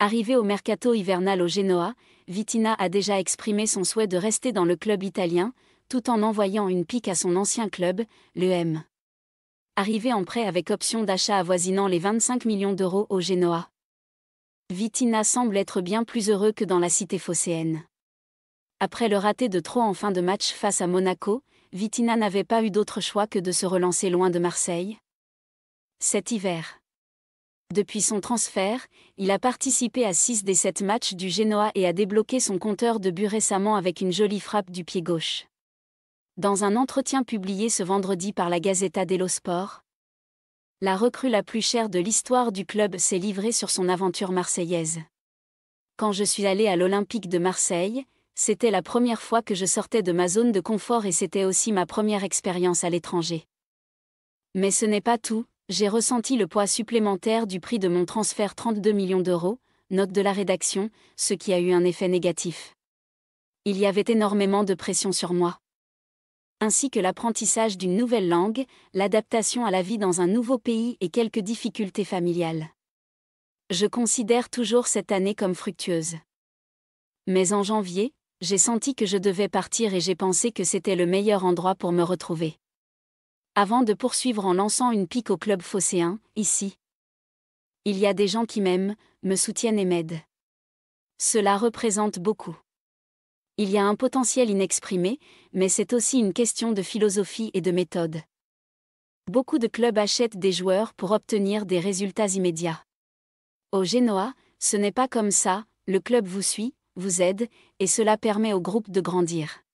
Arrivé au mercato hivernal au Genoa, Vitina a déjà exprimé son souhait de rester dans le club italien, tout en envoyant une pique à son ancien club, le M. Arrivé en prêt avec option d'achat avoisinant les 25 millions d'euros au Genoa. Vitina semble être bien plus heureux que dans la cité phocéenne. Après le raté de trop en fin de match face à Monaco, Vitina n'avait pas eu d'autre choix que de se relancer loin de Marseille. Cet hiver. Depuis son transfert, il a participé à 6 des 7 matchs du Genoa et a débloqué son compteur de but récemment avec une jolie frappe du pied gauche. Dans un entretien publié ce vendredi par la Gazzetta dello Sport, la recrue la plus chère de l'histoire du club s'est livrée sur son aventure marseillaise. Quand je suis allé à l'Olympique de Marseille, c'était la première fois que je sortais de ma zone de confort et c'était aussi ma première expérience à l'étranger. Mais ce n'est pas tout, j'ai ressenti le poids supplémentaire du prix de mon transfert 32 millions d'euros, note de la rédaction, ce qui a eu un effet négatif. Il y avait énormément de pression sur moi. Ainsi que l'apprentissage d'une nouvelle langue, l'adaptation à la vie dans un nouveau pays et quelques difficultés familiales. Je considère toujours cette année comme fructueuse. Mais en janvier, j'ai senti que je devais partir et j'ai pensé que c'était le meilleur endroit pour me retrouver avant de poursuivre en lançant une pique au club phocéen, ici. Il y a des gens qui m'aiment, me soutiennent et m'aident. Cela représente beaucoup. Il y a un potentiel inexprimé, mais c'est aussi une question de philosophie et de méthode. Beaucoup de clubs achètent des joueurs pour obtenir des résultats immédiats. Au Génois, ce n'est pas comme ça, le club vous suit, vous aide, et cela permet au groupe de grandir.